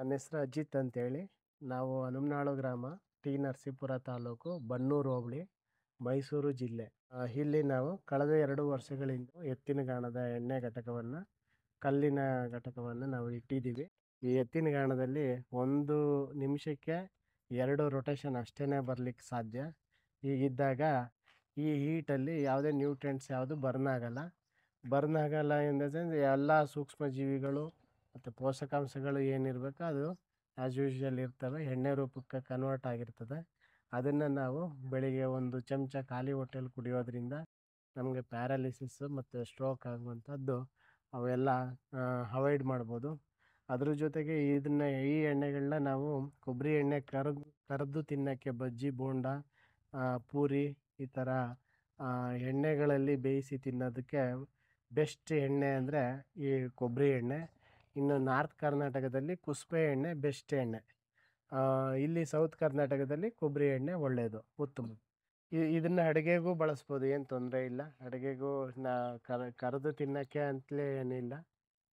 ನನ್ನ ಹೆಸರು ಅಜಿತ್ ಅಂತೇಳಿ ನಾವು ಹನುಮನಾಳು ಗ್ರಾಮ ಟಿ ನರಸೀಪುರ ತಾಲೂಕು ಬನ್ನೂರು ಹೋಬಳಿ ಮೈಸೂರು ಜಿಲ್ಲೆ ಇಲ್ಲಿ ನಾವು ಕಳೆದ ಎರಡು ವರ್ಷಗಳಿಂದ ಎತ್ತಿನ ಗಾಣದ ಎಣ್ಣೆ ಘಟಕವನ್ನು ಕಲ್ಲಿನ ಘಟಕವನ್ನು ನಾವು ಇಟ್ಟಿದ್ದೀವಿ ಈ ಎತ್ತಿನ ಗಾಣದಲ್ಲಿ ಒಂದು ನಿಮಿಷಕ್ಕೆ ಎರಡು ರೊಟೇಷನ್ ಅಷ್ಟೇ ಬರಲಿಕ್ಕೆ ಸಾಧ್ಯ ಹೀಗಿದ್ದಾಗ ಈ ಹೀಟಲ್ಲಿ ಯಾವುದೇ ನ್ಯೂಟ್ರೆಂಟ್ಸ್ ಯಾವುದು ಬರ್ನ್ ಆಗೋಲ್ಲ ಬರ್ನ್ ಆಗಲ್ಲ ಎಂದರೆ ಎಲ್ಲ ಸೂಕ್ಷ್ಮಜೀವಿಗಳು ಮತ್ತು ಪೋಷಕಾಂಶಗಳು ಏನಿರಬೇಕು ಅದು ಆ್ಯಸ್ ಯೂಶ್ವಲ್ ಇರ್ತವೆ ಎಣ್ಣೆ ರೂಪಕ್ಕೆ ಕನ್ವರ್ಟ್ ಆಗಿರ್ತದೆ ಅದನ್ನು ನಾವು ಬೆಳಿಗ್ಗೆ ಒಂದು ಚಮಚ ಖಾಲಿ ಹೊಟ್ಟೆಯಲ್ಲಿ ಕುಡಿಯೋದ್ರಿಂದ ನಮಗೆ ಪ್ಯಾರಾಲಿಸಿಸ್ ಮತ್ತು ಸ್ಟ್ರೋಕ್ ಆಗುವಂಥದ್ದು ಅವೆಲ್ಲ ಅವಾಯ್ಡ್ ಮಾಡ್ಬೋದು ಅದ್ರ ಜೊತೆಗೆ ಇದನ್ನ ಈ ಎಣ್ಣೆಗಳನ್ನ ನಾವು ಕೊಬ್ಬರಿ ಎಣ್ಣೆ ಕರಗ್ ಕರೆದು ತಿನ್ನೋಕ್ಕೆ ಬಜ್ಜಿ ಬೋಂಡ ಪೂರಿ ಈ ಥರ ಎಣ್ಣೆಗಳಲ್ಲಿ ಬೇಯಿಸಿ ತಿನ್ನೋದಕ್ಕೆ ಬೆಸ್ಟ್ ಎಣ್ಣೆ ಅಂದರೆ ಈ ಕೊಬ್ಬರಿ ಎಣ್ಣೆ ಇನ್ನು ನಾರ್ತ್ ಕರ್ನಾಟಕದಲ್ಲಿ ಕುಸ್ಬೆ ಎಣ್ಣೆ ಬೆಸ್ಟ್ ಎಣ್ಣೆ ಇಲ್ಲಿ ಸೌತ್ ಕರ್ನಾಟಕದಲ್ಲಿ ಕೊಬ್ಬರಿ ಎಣ್ಣೆ ಒಳ್ಳೆಯದು ಉತ್ತಮ ಇದನ್ನು ಅಡುಗೆಗೂ ಬಳಸ್ಬೋದು ಏನು ತೊಂದರೆ ಇಲ್ಲ ಅಡುಗೆಗೂ ನಾ ಕರ ಕರೆದು ತಿನ್ನೋಕ್ಕೆ ಅಂತಲೇ ಏನಿಲ್ಲ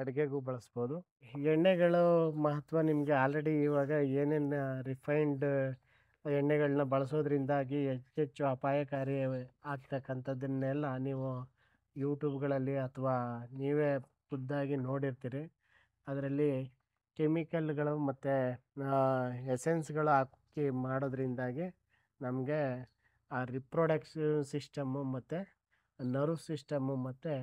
ಅಡುಗೆಗೂ ಬಳಸ್ಬೋದು ಎಣ್ಣೆಗಳು ಮಹತ್ವ ನಿಮಗೆ ಆಲ್ರೆಡಿ ಇವಾಗ ಏನೇನು ರಿಫೈನ್ಡ್ ಎಣ್ಣೆಗಳನ್ನ ಬಳಸೋದ್ರಿಂದಾಗಿ ಹೆಚ್ಚೆಚ್ಚು ಅಪಾಯಕಾರಿ ಆಗ್ತಕ್ಕಂಥದ್ದನ್ನೆಲ್ಲ ನೀವು ಯೂಟ್ಯೂಬ್ಗಳಲ್ಲಿ ಅಥವಾ ನೀವೇ ಖುದ್ದಾಗಿ ನೋಡಿರ್ತೀರಿ ಅದರಲ್ಲಿ ಕೆಮಿಕಲ್ಗಳು ಮತ್ತು ಎಸೆನ್ಸ್ಗಳು ಹಾಕಿ ಮಾಡೋದ್ರಿಂದಾಗಿ ನಮಗೆ ಆ ರಿಪ್ರೊಡಕ್ಷನ್ ಸಿಸ್ಟಮ್ಮು ಮತ್ತು ನರ್ವ್ ಸಿಸ್ಟಮ್ಮು ಮತ್ತು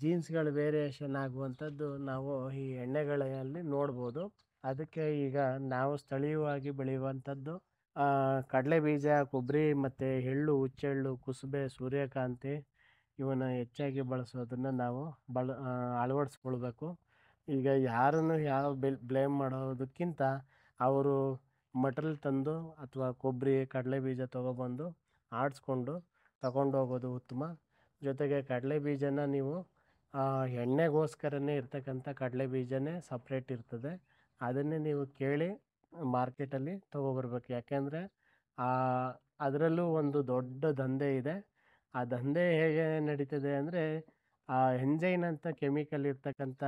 ಜೀನ್ಸ್ಗಳು ವೇರಿಯೇಷನ್ ಆಗುವಂಥದ್ದು ನಾವು ಈ ಎಣ್ಣೆಗಳಲ್ಲಿ ನೋಡ್ಬೋದು ಅದಕ್ಕೆ ಈಗ ನಾವು ಸ್ಥಳೀಯವಾಗಿ ಬೆಳೆಯುವಂಥದ್ದು ಕಡಲೆ ಬೀಜ ಕೊಬ್ಬರಿ ಮತ್ತು ಎಳ್ಳು ಹುಚ್ಚೆಳ್ಳು ಕುಸುಬೆ ಸೂರ್ಯಕಾಂತಿ ಇವನ್ನ ಹೆಚ್ಚಾಗಿ ಬಳಸೋದನ್ನು ನಾವು ಬಳ ಅಳವಡಿಸ್ಕೊಳ್ಬೇಕು ಈಗ ಯಾರನ್ನು ಯಾವ ಬ್ಲೇಮ್ ಮಾಡೋದಕ್ಕಿಂತ ಅವರು ಮಟಲ್ ತಂದು ಅಥವಾ ಕೊಬ್ಬರಿ ಕಡಲೆ ಬೀಜ ತೊಗೊಬಂದು ಆಡಿಸ್ಕೊಂಡು ಹೋಗೋದು ಉತ್ತಮ ಜೊತೆಗೆ ಕಡಲೆ ಬೀಜನ ನೀವು ಎಣ್ಣೆಗೋಸ್ಕರನೇ ಇರ್ತಕ್ಕಂಥ ಕಡಲೆ ಬೀಜನೇ ಸಪ್ರೇಟ್ ಇರ್ತದೆ ಅದನ್ನೇ ನೀವು ಕೇಳಿ ಮಾರ್ಕೆಟಲ್ಲಿ ತೊಗೊಬರ್ಬೇಕು ಯಾಕೆಂದರೆ ಅದರಲ್ಲೂ ಒಂದು ದೊಡ್ಡ ದಂಧೆ ಇದೆ ಆ ದಂಧೆ ಹೇಗೆ ನಡೀತದೆ ಅಂದರೆ ಆ ಎಂಜೈನ್ ಅಂತ ಕೆಮಿಕಲ್ ಇರ್ತಕ್ಕಂಥ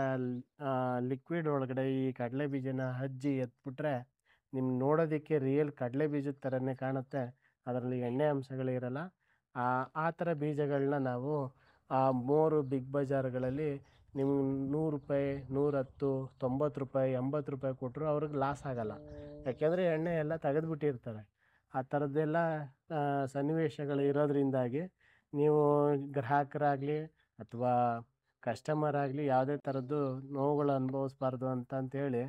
ಲಿಕ್ವಿಡ್ ಒಳಗಡೆ ಈ ಕಡಲೆ ಬೀಜನ ಹಜ್ಜಿ ಎತ್ಬಿಟ್ರೆ ನಿಮ್ಮ ನೋಡೋದಕ್ಕೆ ರಿಯಲ್ ಕಡಲೆ ಬೀಜದ ಥರನೇ ಕಾಣುತ್ತೆ ಅದರಲ್ಲಿ ಎಣ್ಣೆ ಅಂಶಗಳಿರಲ್ಲ ಆ ಆ ಥರ ಬೀಜಗಳನ್ನ ನಾವು ಆ ಮೂರು ಬಿಗ್ ಬಜಾರ್ಗಳಲ್ಲಿ ನಿಮ್ಗೆ ನೂರು ರೂಪಾಯಿ ನೂರತ್ತು ತೊಂಬತ್ತು ರೂಪಾಯಿ ಎಂಬತ್ತು ರೂಪಾಯಿ ಕೊಟ್ಟರು ಅವ್ರಿಗೆ ಲಾಸ್ ಆಗಲ್ಲ ಯಾಕೆಂದರೆ ಎಣ್ಣೆ ಎಲ್ಲ ತೆಗೆದುಬಿಟ್ಟಿರ್ತಾರೆ ಆ ಥರದ್ದೆಲ್ಲ ಸನ್ನಿವೇಶಗಳು ಇರೋದರಿಂದಾಗಿ ನೀವು ಗ್ರಾಹಕರಾಗಲಿ ಅಥವಾ ಕಸ್ಟಮರ್ ಆಗಲಿ ಯಾವುದೇ ಥರದ್ದು ನೋವುಗಳು ಅನುಭವಿಸ್ಬಾರ್ದು ಅಂತ ಅಂತೇಳಿ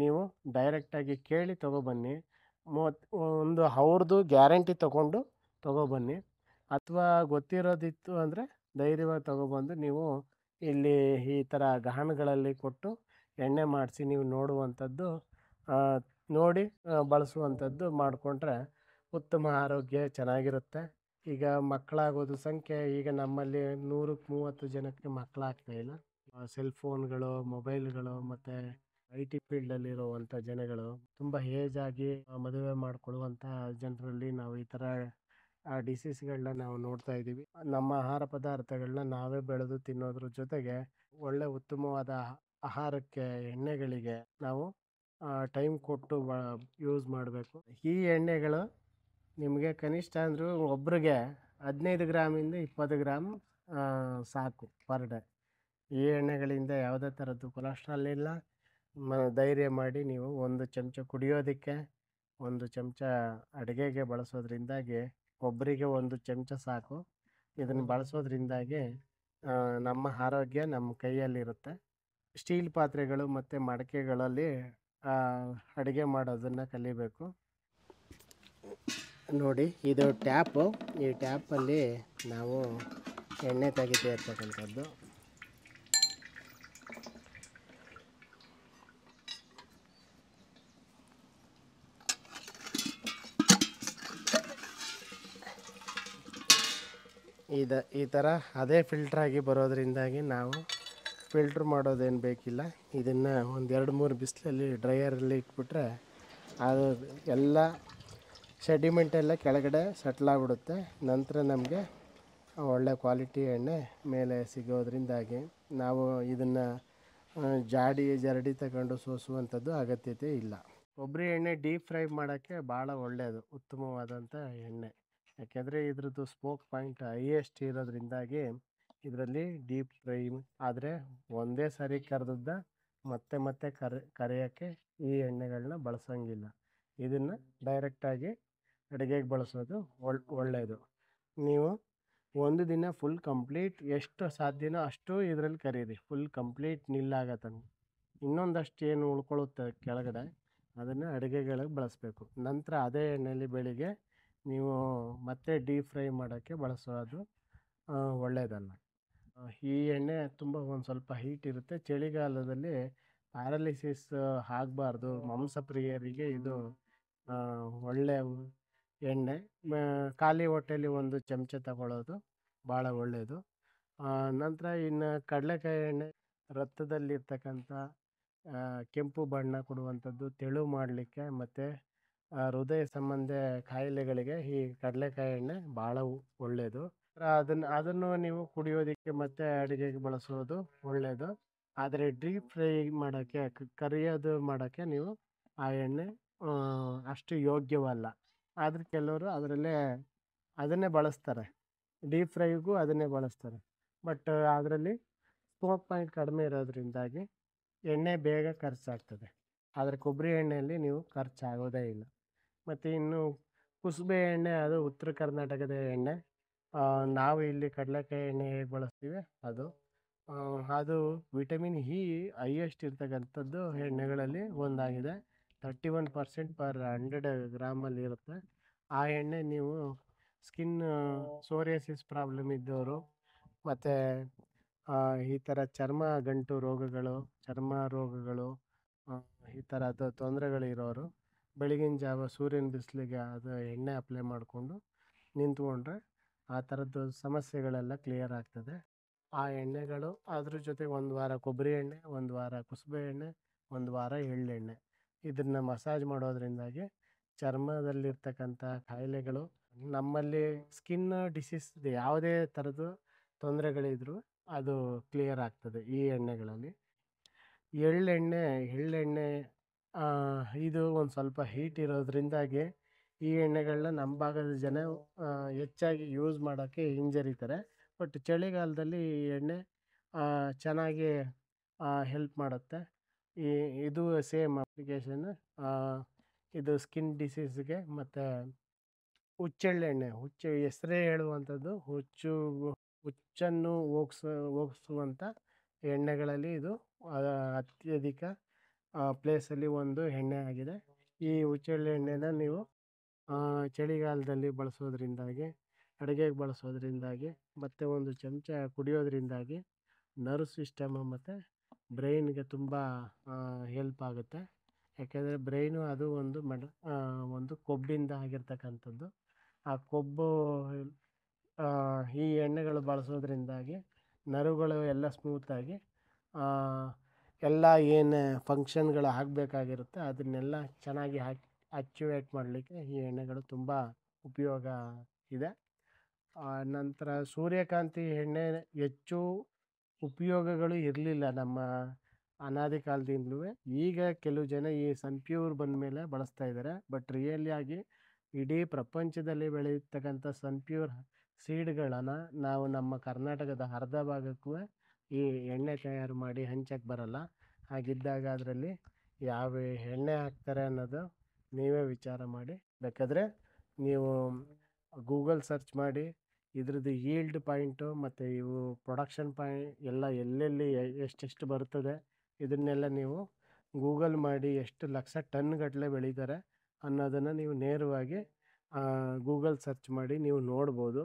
ನೀವು ಡೈರೆಕ್ಟಾಗಿ ಕೇಳಿ ತೊಗೊಬನ್ನಿ ಮೂವತ್ತು ಒಂದು ಅವ್ರದ್ದು ಗ್ಯಾರಂಟಿ ತೊಗೊಂಡು ತೊಗೊಬನ್ನಿ ಅಥವಾ ಗೊತ್ತಿರೋದಿತ್ತು ಅಂದರೆ ಧೈರ್ಯವಾಗಿ ತೊಗೊಬಂದು ನೀವು ಇಲ್ಲಿ ಈ ಥರ ಗಹನಗಳಲ್ಲಿ ಕೊಟ್ಟು ಎಣ್ಣೆ ಮಾಡಿಸಿ ನೀವು ನೋಡುವಂಥದ್ದು ನೋಡಿ ಬಳಸುವಂಥದ್ದು ಮಾಡಿಕೊಂಡ್ರೆ ಉತ್ತಮ ಆರೋಗ್ಯ ಚೆನ್ನಾಗಿರುತ್ತೆ ಈಗ ಮಕ್ಕಳಾಗೋದು ಸಂಖ್ಯೆ ಈಗ ನಮ್ಮಲ್ಲಿ ನೂರಕ್ಕೆ ಮೂವತ್ತು ಜನಕ್ಕೆ ಮಕ್ಕಳಾಗ್ತಾ ಇಲ್ಲ ಸೆಲ್ ಫೋನ್ಗಳು ಮೊಬೈಲ್ಗಳು ಮತ್ತು ಐ ಟಿ ಫೀಲ್ಡಲ್ಲಿರುವಂಥ ಜನಗಳು ತುಂಬ ಏಜ್ ಆಗಿ ಮದುವೆ ಮಾಡಿಕೊಳ್ಳುವಂಥ ಜನರಲ್ಲಿ ನಾವು ಈ ಥರ ಡಿಸೀಸ್ಗಳನ್ನ ನಾವು ನೋಡ್ತಾ ಇದ್ದೀವಿ ನಮ್ಮ ಆಹಾರ ಪದಾರ್ಥಗಳನ್ನ ನಾವೇ ಬೆಳೆದು ತಿನ್ನೋದ್ರ ಜೊತೆಗೆ ಒಳ್ಳೆ ಉತ್ತಮವಾದ ಆಹಾರಕ್ಕೆ ಎಣ್ಣೆಗಳಿಗೆ ನಾವು ಟೈಮ್ ಕೊಟ್ಟು ಯೂಸ್ ಮಾಡಬೇಕು ಈ ಎಣ್ಣೆಗಳು ನಿಮಗೆ ಕನಿಷ್ಠ ಅಂದರೂ ಒಬ್ರಿಗೆ ಹದಿನೈದು ಗ್ರಾಮಿಂದ ಇಪ್ಪತ್ತು ಗ್ರಾಮ್ ಸಾಕು ಪರ್ ಡೇ ಈ ಎಣ್ಣೆಗಳಿಂದ ಯಾವುದೇ ಥರದ್ದು ಕೊಲೆಸ್ಟ್ರಾಲ್ ಇಲ್ಲ ಮ ಧೈರ್ಯ ಮಾಡಿ ನೀವು ಒಂದು ಚಮಚ ಕುಡಿಯೋದಕ್ಕೆ ಒಂದು ಚಮಚ ಅಡುಗೆಗೆ ಬಳಸೋದ್ರಿಂದಾಗಿ ಒಬ್ಬರಿಗೆ ಒಂದು ಚಮಚ ಸಾಕು ಇದನ್ನು ಬಳಸೋದ್ರಿಂದಾಗಿ ನಮ್ಮ ಆರೋಗ್ಯ ನಮ್ಮ ಕೈಯಲ್ಲಿರುತ್ತೆ ಸ್ಟೀಲ್ ಪಾತ್ರೆಗಳು ಮತ್ತು ಮಡಕೆಗಳಲ್ಲಿ ಅಡುಗೆ ಮಾಡೋದನ್ನು ಕಲಿಬೇಕು ನೋಡಿ ಇದು ಟ್ಯಾಪು ಈ ಟ್ಯಾಪಲ್ಲಿ ನಾವು ಎಣ್ಣೆ ತೆಗಿತಾ ಇರ್ತಕ್ಕಂಥದ್ದು ಇದು ಈ ಥರ ಅದೇ ಫಿಲ್ಟ್ರಾಗಿ ಬರೋದ್ರಿಂದಾಗಿ ನಾವು ಫಿಲ್ಟ್ರ್ ಮಾಡೋದೇನು ಬೇಕಿಲ್ಲ ಇದನ್ನು ಒಂದು ಎರಡು ಮೂರು ಬಿಸಿಲಲ್ಲಿ ಡ್ರೈಯರಲ್ಲಿ ಇಟ್ಬಿಟ್ರೆ ಅದು ಎಲ್ಲ ಸೆಡಿಮೆಂಟ್ ಎಲ್ಲ ಕೆಳಗಡೆ ಆಗಿಬಿಡುತ್ತೆ ನಂತರ ನಮಗೆ ಒಳ್ಳೆ ಕ್ವಾಲಿಟಿ ಎಣ್ಣೆ ಮೇಲೆ ಸಿಗೋದ್ರಿಂದಾಗಿ ನಾವು ಇದನ್ನು ಜಾಡಿ ಜರಡಿ ತಗೊಂಡು ಸೋಸುವಂಥದ್ದು ಅಗತ್ಯತೆ ಇಲ್ಲ ಕೊಬ್ಬರಿ ಎಣ್ಣೆ ಡೀಪ್ ಫ್ರೈ ಮಾಡೋಕ್ಕೆ ಭಾಳ ಒಳ್ಳೆಯದು ಉತ್ತಮವಾದಂಥ ಎಣ್ಣೆ ಯಾಕೆಂದರೆ ಇದ್ರದ್ದು ಸ್ಮೋಕ್ ಪಾಯಿಂಟ್ ಹೈಯೆಸ್ಟ್ ಇರೋದ್ರಿಂದಾಗಿ ಇದರಲ್ಲಿ ಡೀಪ್ ಫ್ರೈ ಆದರೆ ಒಂದೇ ಸಾರಿ ಕರೆದದ್ದ ಮತ್ತೆ ಮತ್ತೆ ಕರೆ ಕರೆಯೋಕ್ಕೆ ಈ ಎಣ್ಣೆಗಳನ್ನ ಬಳಸೋಂಗಿಲ್ಲ ಇದನ್ನು ಡೈರೆಕ್ಟಾಗಿ ಅಡುಗೆಗೆ ಬಳಸೋದು ಒಳ್ ಒಳ್ಳೆಯದು ನೀವು ಒಂದು ದಿನ ಫುಲ್ ಕಂಪ್ಲೀಟ್ ಎಷ್ಟು ಸಾಧ್ಯನೋ ಅಷ್ಟು ಇದರಲ್ಲಿ ಕರೀರಿ ಫುಲ್ ಕಂಪ್ಲೀಟ್ ನಿಲ್ಲಾಗೋ ಇನ್ನೊಂದಷ್ಟು ಏನು ಉಳ್ಕೊಳ್ಳುತ್ತೆ ಕೆಳಗಡೆ ಅದನ್ನು ಅಡುಗೆಗಳಿಗೆ ಬಳಸಬೇಕು ನಂತರ ಅದೇ ಎಣ್ಣೆಯಲ್ಲಿ ಬೆಳಿಗ್ಗೆ ನೀವು ಮತ್ತೆ ಡೀಪ್ ಫ್ರೈ ಮಾಡೋಕ್ಕೆ ಬಳಸೋದು ಒಳ್ಳೆಯದಲ್ಲ ಈ ಎಣ್ಣೆ ತುಂಬ ಒಂದು ಸ್ವಲ್ಪ ಹೀಟ್ ಇರುತ್ತೆ ಚಳಿಗಾಲದಲ್ಲಿ ಪ್ಯಾರಲಿಸಿಸ್ ಆಗಬಾರ್ದು ಮಾಂಸಪ್ರಿಯರಿಗೆ ಇದು ಒಳ್ಳೆಯ ಎಣ್ಣೆ ಖಾಲಿ ಹೊಟ್ಟೆಯಲ್ಲಿ ಒಂದು ಚಮಚ ತಗೊಳ್ಳೋದು ಭಾಳ ಒಳ್ಳೆಯದು ನಂತರ ಇನ್ನು ಕಡಲೆಕಾಯಿ ಎಣ್ಣೆ ರಕ್ತದಲ್ಲಿರ್ತಕ್ಕಂಥ ಕೆಂಪು ಬಣ್ಣ ಕೊಡುವಂಥದ್ದು ತೆಳು ಮಾಡಲಿಕ್ಕೆ ಮತ್ತು ಹೃದಯ ಸಂಬಂಧ ಕಾಯಿಲೆಗಳಿಗೆ ಈ ಕಡಲೆಕಾಯಿ ಎಣ್ಣೆ ಭಾಳ ಒಳ್ಳೆಯದು ಅದನ್ನು ಅದನ್ನು ನೀವು ಕುಡಿಯೋದಕ್ಕೆ ಮತ್ತು ಅಡುಗೆಗೆ ಬಳಸೋದು ಒಳ್ಳೆಯದು ಆದರೆ ಡೀಪ್ ಫ್ರೈ ಮಾಡೋಕ್ಕೆ ಕರಿಯೋದು ಮಾಡೋಕ್ಕೆ ನೀವು ಆ ಎಣ್ಣೆ ಅಷ್ಟು ಯೋಗ್ಯವಲ್ಲ ಆದರೆ ಕೆಲವರು ಅದರಲ್ಲೇ ಅದನ್ನೇ ಬಳಸ್ತಾರೆ ಡೀಪ್ ಫ್ರೈಗೂ ಅದನ್ನೇ ಬಳಸ್ತಾರೆ ಬಟ್ ಅದರಲ್ಲಿ ಸ್ಮೋಕ್ ಪಾಯಿಂಟ್ ಕಡಿಮೆ ಇರೋದ್ರಿಂದಾಗಿ ಎಣ್ಣೆ ಬೇಗ ಖರ್ಚಾಗ್ತದೆ ಆದರೆ ಕೊಬ್ಬರಿ ಎಣ್ಣೆಯಲ್ಲಿ ನೀವು ಖರ್ಚಾಗೋದೇ ಇಲ್ಲ ಮತ್ತು ಇನ್ನು ಕುಸುಬೆ ಎಣ್ಣೆ ಅದು ಉತ್ತರ ಕರ್ನಾಟಕದ ಎಣ್ಣೆ ನಾವು ಇಲ್ಲಿ ಕಡಲೆಕಾಯಿ ಎಣ್ಣೆ ಹೇಗೆ ಬಳಸ್ತೀವಿ ಅದು ಅದು ವಿಟಮಿನ್ ಇ ಹೈಯೆಸ್ಟ್ ಇರ್ತಕ್ಕಂಥದ್ದು ಎಣ್ಣೆಗಳಲ್ಲಿ ಒಂದಾಗಿದೆ thirty one percent per hundred ಗ್ರಾಮಲ್ಲಿ ಇರುತ್ತೆ ಆ ಎಣ್ಣೆ ನೀವು ಸ್ಕಿನ್ ಸೋರಿಯಸಿಸ್ ಪ್ರಾಬ್ಲಮ್ ಇದ್ದವರು ಮತ್ತು ಈ ಥರ ಚರ್ಮ ಗಂಟು ರೋಗಗಳು ಚರ್ಮ ರೋಗಗಳು ಈ ಥರ ತೊಂದರೆಗಳಿರೋರು ಬೆಳಗಿನ ಜಾವ ಸೂರ್ಯನ ಬಿಸಿಲಿಗೆ ಅದು ಎಣ್ಣೆ ಅಪ್ಲೈ ಮಾಡಿಕೊಂಡು ನಿಂತ್ಕೊಂಡ್ರೆ ಆ ಥರದ್ದು ಸಮಸ್ಯೆಗಳೆಲ್ಲ ಕ್ಲಿಯರ್ ಆಗ್ತದೆ ಆ ಎಣ್ಣೆಗಳು ಅದ್ರ ಜೊತೆ ಒಂದು ವಾರ ಕೊಬ್ಬರಿ ಎಣ್ಣೆ ಒಂದು ವಾರ ಕುಸುಬೆ ಎಣ್ಣೆ ಒಂದು ವಾರ ಎಳ್ಳೆಣ್ಣೆ ಇದನ್ನು ಮಸಾಜ್ ಮಾಡೋದ್ರಿಂದಾಗಿ ಚರ್ಮದಲ್ಲಿರ್ತಕ್ಕಂಥ ಕಾಯಿಲೆಗಳು ನಮ್ಮಲ್ಲಿ ಸ್ಕಿನ್ ಡಿಸೀಸ್ ಯಾವುದೇ ಥರದ್ದು ತೊಂದರೆಗಳಿದ್ರೂ ಅದು ಕ್ಲಿಯರ್ ಆಗ್ತದೆ ಈ ಎಣ್ಣೆಗಳಲ್ಲಿ ಎಳ್ಳೆಣ್ಣೆ ಎಳ್ಳೆಣ್ಣೆ ಇದು ಒಂದು ಸ್ವಲ್ಪ ಹೀಟ್ ಇರೋದ್ರಿಂದಾಗಿ ಈ ಎಣ್ಣೆಗಳನ್ನ ನಮ್ಮ ಭಾಗದ ಜನ ಹೆಚ್ಚಾಗಿ ಯೂಸ್ ಮಾಡೋಕ್ಕೆ ಹಿಂಜರಿತಾರೆ ಬಟ್ ಚಳಿಗಾಲದಲ್ಲಿ ಈ ಎಣ್ಣೆ ಚೆನ್ನಾಗಿ ಹೆಲ್ಪ್ ಮಾಡುತ್ತೆ ಈ ಇದು ಸೇಮ್ ಅಪ್ಲಿಕೇಶನ್ ಇದು ಸ್ಕಿನ್ ಡಿಸೀಸ್ಗೆ ಮತ್ತು ಹುಚ್ಚೆಳ್ಳೆಣ್ಣೆ ಹುಚ್ಚು ಹೆಸರೇ ಹೇಳುವಂಥದ್ದು ಹುಚ್ಚು ಹುಚ್ಚನ್ನು ಹೋಗ್ಸ ಹೋಗಿಸುವಂಥ ಎಣ್ಣೆಗಳಲ್ಲಿ ಇದು ಅತ್ಯಧಿಕ ಪ್ಲೇಸಲ್ಲಿ ಒಂದು ಎಣ್ಣೆ ಆಗಿದೆ ಈ ಹುಚ್ಚೆಳ್ಳೆಣ್ಣೆನ ನೀವು ಚಳಿಗಾಲದಲ್ಲಿ ಬಳಸೋದ್ರಿಂದಾಗಿ ಅಡುಗೆಗೆ ಬಳಸೋದ್ರಿಂದಾಗಿ ಮತ್ತು ಒಂದು ಚಮಚ ಕುಡಿಯೋದ್ರಿಂದಾಗಿ ನರ್ವ್ ಸಿಸ್ಟಮ್ ಮತ್ತು ಬ್ರೈನ್ಗೆ ತುಂಬ ಹೆಲ್ಪ್ ಆಗುತ್ತೆ ಯಾಕೆಂದರೆ ಬ್ರೈನು ಅದು ಒಂದು ಮಡ ಒಂದು ಕೊಬ್ಬಿಂದ ಆಗಿರ್ತಕ್ಕಂಥದ್ದು ಆ ಕೊಬ್ಬು ಈ ಎಣ್ಣೆಗಳು ಬಳಸೋದ್ರಿಂದಾಗಿ ನರಗಳು ಎಲ್ಲ ಸ್ಮೂತಾಗಿ ಎಲ್ಲ ಏನು ಫಂಕ್ಷನ್ಗಳು ಆಗಬೇಕಾಗಿರುತ್ತೆ ಅದನ್ನೆಲ್ಲ ಚೆನ್ನಾಗಿ ಹಾಕಿ ಆಕ್ಟಿವೇಟ್ ಮಾಡಲಿಕ್ಕೆ ಈ ಎಣ್ಣೆಗಳು ತುಂಬ ಉಪಯೋಗ ಇದೆ ನಂತರ ಸೂರ್ಯಕಾಂತಿ ಎಣ್ಣೆ ಹೆಚ್ಚು ಉಪಯೋಗಗಳು ಇರಲಿಲ್ಲ ನಮ್ಮ ಅನಾದಿ ಕಾಲದಿಂದಲೂ ಈಗ ಕೆಲವು ಜನ ಈ ಸನ್ಪ್ಯೂರ್ ಬಂದ ಮೇಲೆ ಬಳಸ್ತಾ ಇದ್ದಾರೆ ಬಟ್ ರಿಯಲಿ ಆಗಿ ಇಡೀ ಪ್ರಪಂಚದಲ್ಲಿ ಬೆಳೆಯತಕ್ಕಂಥ ಸನ್ಪ್ಯೂರ್ ಸೀಡ್ಗಳನ್ನು ನಾವು ನಮ್ಮ ಕರ್ನಾಟಕದ ಅರ್ಧ ಭಾಗಕ್ಕೂ ಈ ಎಣ್ಣೆ ತಯಾರು ಮಾಡಿ ಹಂಚಕ್ಕೆ ಬರಲ್ಲ ಹಾಗಿದ್ದಾಗ ಅದರಲ್ಲಿ ಯಾವ ಎಣ್ಣೆ ಹಾಕ್ತಾರೆ ಅನ್ನೋದು ನೀವೇ ವಿಚಾರ ಮಾಡಿ ಬೇಕಾದರೆ ನೀವು ಗೂಗಲ್ ಸರ್ಚ್ ಮಾಡಿ ಇದ್ರದ್ದು ಈಲ್ಡ್ ಪಾಯಿಂಟು ಮತ್ತು ಇವು ಪ್ರೊಡಕ್ಷನ್ ಪಾಯಿಂಟ್ ಎಲ್ಲ ಎಲ್ಲೆಲ್ಲಿ ಎಷ್ಟೆಷ್ಟು ಬರುತ್ತದೆ ಇದನ್ನೆಲ್ಲ ನೀವು ಗೂಗಲ್ ಮಾಡಿ ಎಷ್ಟು ಲಕ್ಷ ಟನ್ ಗಟ್ಟಲೆ ಬೆಳೀತಾರೆ ಅನ್ನೋದನ್ನು ನೀವು ನೇರವಾಗಿ ಗೂಗಲ್ ಸರ್ಚ್ ಮಾಡಿ ನೀವು ನೋಡ್ಬೋದು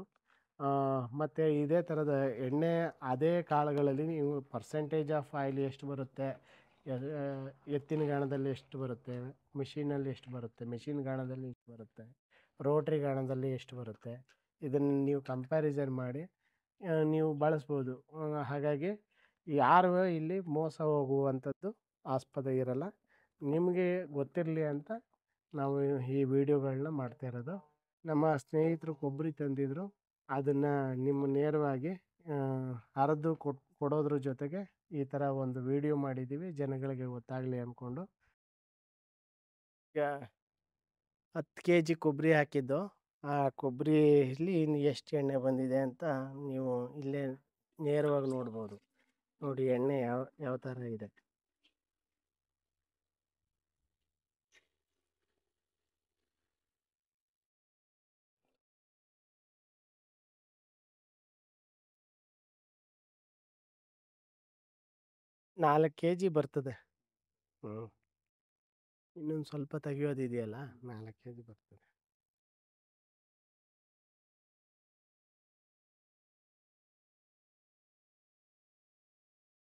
ಮತ್ತು ಇದೇ ಥರದ ಎಣ್ಣೆ ಅದೇ ಕಾಳುಗಳಲ್ಲಿ ನೀವು ಪರ್ಸೆಂಟೇಜ್ ಆಫ್ ಆಯಿಲ್ ಎಷ್ಟು ಬರುತ್ತೆ ಎತ್ತಿನ ಗಾಣದಲ್ಲಿ ಎಷ್ಟು ಬರುತ್ತೆ ಮಿಷಿನಲ್ಲಿ ಎಷ್ಟು ಬರುತ್ತೆ ಮಿಷಿನ್ ಗಾಣದಲ್ಲಿ ಎಷ್ಟು ಬರುತ್ತೆ ರೋಟ್ರಿ ಗಾಣದಲ್ಲಿ ಎಷ್ಟು ಬರುತ್ತೆ ಇದನ್ನು ನೀವು ಕಂಪ್ಯಾರಿಸನ್ ಮಾಡಿ ನೀವು ಬಳಸ್ಬೋದು ಹಾಗಾಗಿ ಯಾರು ಇಲ್ಲಿ ಮೋಸ ಹೋಗುವಂಥದ್ದು ಆಸ್ಪದ ಇರಲ್ಲ ನಿಮಗೆ ಗೊತ್ತಿರಲಿ ಅಂತ ನಾವು ಈ ವಿಡಿಯೋಗಳನ್ನ ಮಾಡ್ತಾ ಇರೋದು ನಮ್ಮ ಸ್ನೇಹಿತರು ಕೊಬ್ಬರಿ ತಂದಿದ್ರು ಅದನ್ನು ನಿಮ್ಮ ನೇರವಾಗಿ ಹರಿದು ಕೊ ಕೊಡೋದ್ರ ಜೊತೆಗೆ ಈ ಥರ ಒಂದು ವಿಡಿಯೋ ಮಾಡಿದ್ದೀವಿ ಜನಗಳಿಗೆ ಗೊತ್ತಾಗಲಿ ಅಂದ್ಕೊಂಡು ಈಗ ಹತ್ತು ಕೆ ಜಿ ಕೊಬ್ಬರಿ ಹಾಕಿದ್ದು ಆ ಕೊಬ್ಬರಿಲಿ ಎಷ್ಟು ಎಣ್ಣೆ ಬಂದಿದೆ ಅಂತ ನೀವು ಇಲ್ಲೇ ನೇರವಾಗಿ ನೋಡ್ಬೋದು ನೋಡಿ ಎಣ್ಣೆ ಯಾವ ಯಾವ ಥರ ಇದೆ ನಾಲ್ಕು ಕೆ ಜಿ ಬರ್ತದೆ ಹ್ಞೂ ಇನ್ನೊಂದು ಸ್ವಲ್ಪ ತೆಗಿಯೋದಿದೆಯಲ್ಲ ನಾಲ್ಕು ಕೆ ಜಿ ಬರ್ತದೆ